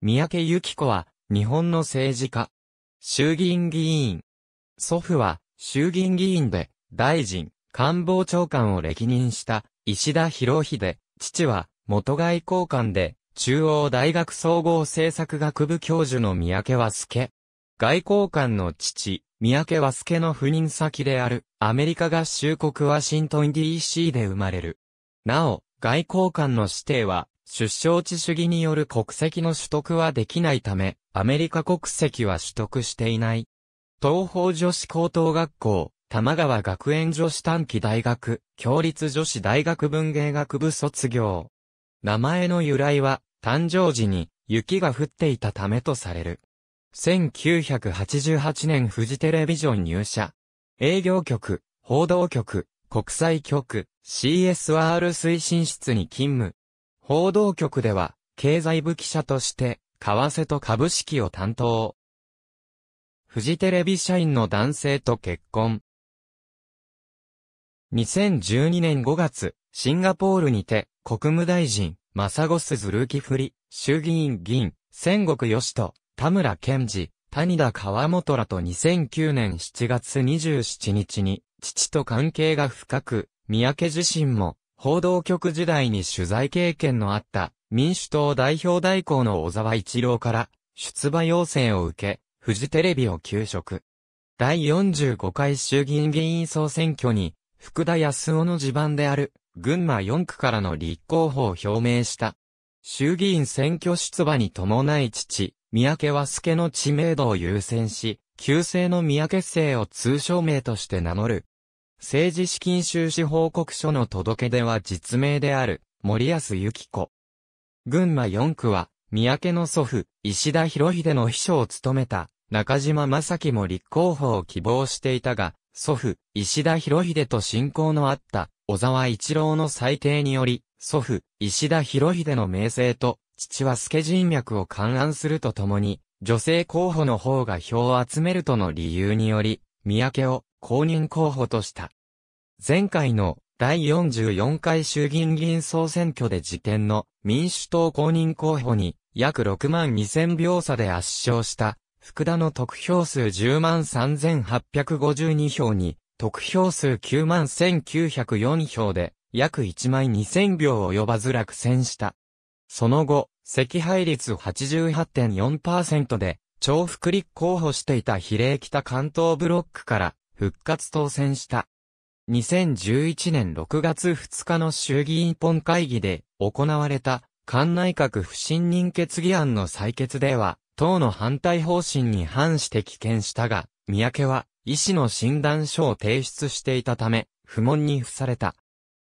三宅由紀子は、日本の政治家。衆議院議員。祖父は、衆議院議員で、大臣、官房長官を歴任した、石田博秀。父は、元外交官で、中央大学総合政策学部教授の三宅和助。外交官の父、三宅和助の赴任先である、アメリカ合衆国ワシントン DC で生まれる。なお、外交官の指定は、出生地主義による国籍の取得はできないため、アメリカ国籍は取得していない。東方女子高等学校、玉川学園女子短期大学、共立女子大学文芸学部卒業。名前の由来は、誕生時に雪が降っていたためとされる。1988年フジテレビジョン入社。営業局、報道局、国際局、CSR 推進室に勤務。報道局では、経済部記者として、為替と株式を担当。フジテレビ社員の男性と結婚。2012年5月、シンガポールにて、国務大臣、マサゴスズルーキフリ、衆議院議員、戦国義人、田村健二、谷田川本らと2009年7月27日に、父と関係が深く、三宅自身も、報道局時代に取材経験のあった民主党代表代行の小沢一郎から出馬要請を受け、フジテレビを休職。第45回衆議院議員総選挙に、福田康夫の地盤である、群馬4区からの立候補を表明した。衆議院選挙出馬に伴い父、三宅和助の知名度を優先し、旧姓の三宅姓を通称名として名乗る、政治資金収支報告書の届け出は実名である、森安幸子。群馬4区は、三宅の祖父、石田博秀の秘書を務めた、中島正樹も立候補を希望していたが、祖父、石田博秀と親交のあった、小沢一郎の裁定により、祖父、石田博秀の名声と、父は助人脈を勘案するとともに、女性候補の方が票を集めるとの理由により、三宅を公認候補とした。前回の第44回衆議院議員総選挙で時点の民主党公認候補に約6万2000票差で圧勝した福田の得票数10万3852票に得票数9万1904票で約1万2000票及ばず落選した。その後、赤配率88.4%で重複立候補していた比例北関東ブロックから復活当選した。2011年6月2日の衆議院本会議で行われた、官内閣不信任決議案の採決では、党の反対方針に反して棄権したが、三宅は、医師の診断書を提出していたため、不問に付された。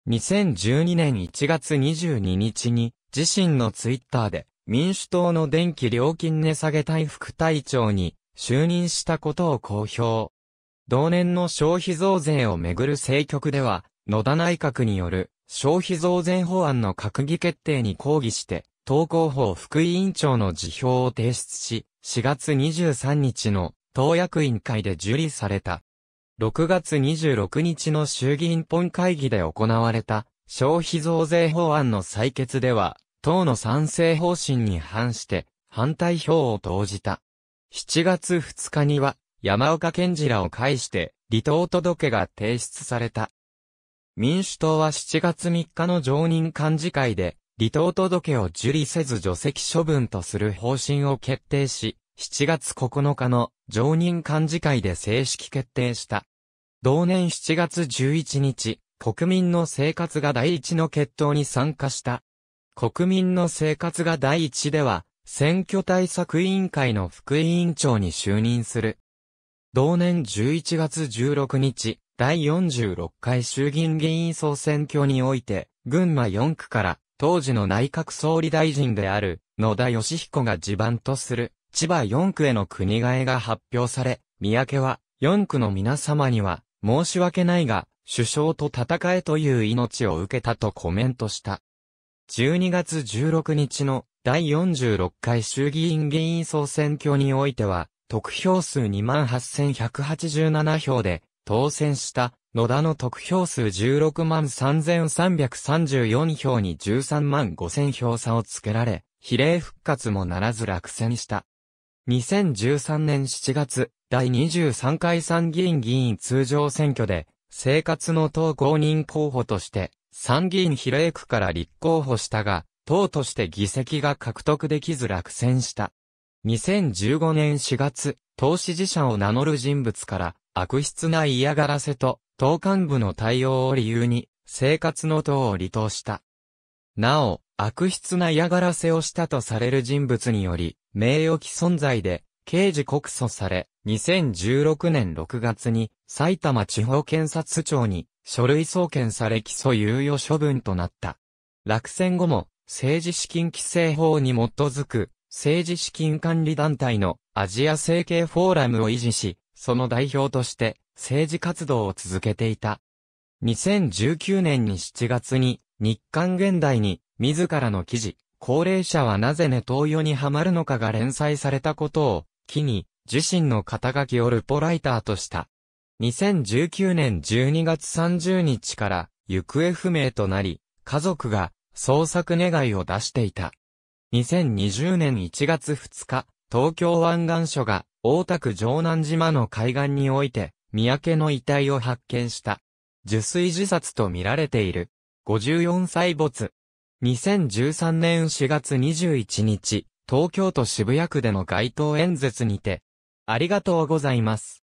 2012年1月22日に、自身のツイッターで、民主党の電気料金値下げ対副隊長に就任したことを公表。同年の消費増税をめぐる政局では、野田内閣による消費増税法案の閣議決定に抗議して、党稿法副委員長の辞表を提出し、4月23日の党役員会で受理された。6月26日の衆議院本会議で行われた消費増税法案の採決では、党の賛成方針に反して反対票を投じた。7月2日には山岡健次らを介して離党届が提出された。民主党は7月3日の常任幹事会で離党届を受理せず除籍処分とする方針を決定し、7月9日の常任幹事会で正式決定した。同年7月11日、国民の生活が第一の決闘に参加した。国民の生活が第一では、選挙対策委員会の副委員長に就任する。同年11月16日、第46回衆議院議員総選挙において、群馬4区から当時の内閣総理大臣である野田義彦が地盤とする千葉4区への国替えが発表され、三宅は4区の皆様には申し訳ないが首相と戦えという命を受けたとコメントした。12月16日の第46回衆議院議員総選挙においては得票数28,187票で当選した野田の得票数16万3334票に13万5000票差をつけられ、比例復活もならず落選した。2013年7月、第23回参議院議員通常選挙で、生活の党公認候補として、参議院比例区から立候補したが、党として議席が獲得できず落選した。2015年4月、投資自社を名乗る人物から、悪質な嫌がらせと、党幹部の対応を理由に、生活の党を離党した。なお、悪質な嫌がらせをしたとされる人物により、名誉毀損罪で、刑事告訴され、2016年6月に、埼玉地方検察庁に、書類送検され起訴猶予処分となった。落選後も、政治資金規正法に基づく、政治資金管理団体のアジア政経フォーラムを維持し、その代表として政治活動を続けていた。2019年に7月に日刊現代に自らの記事、高齢者はなぜネトウヨにハマるのかが連載されたことを機に自身の肩書きをルポライターとした。2019年12月30日から行方不明となり、家族が捜索願いを出していた。2020年1月2日、東京湾岸署が、大田区城南島の海岸において、三宅の遺体を発見した。受水自殺と見られている。54歳没。2013年4月21日、東京都渋谷区での街頭演説にて、ありがとうございます。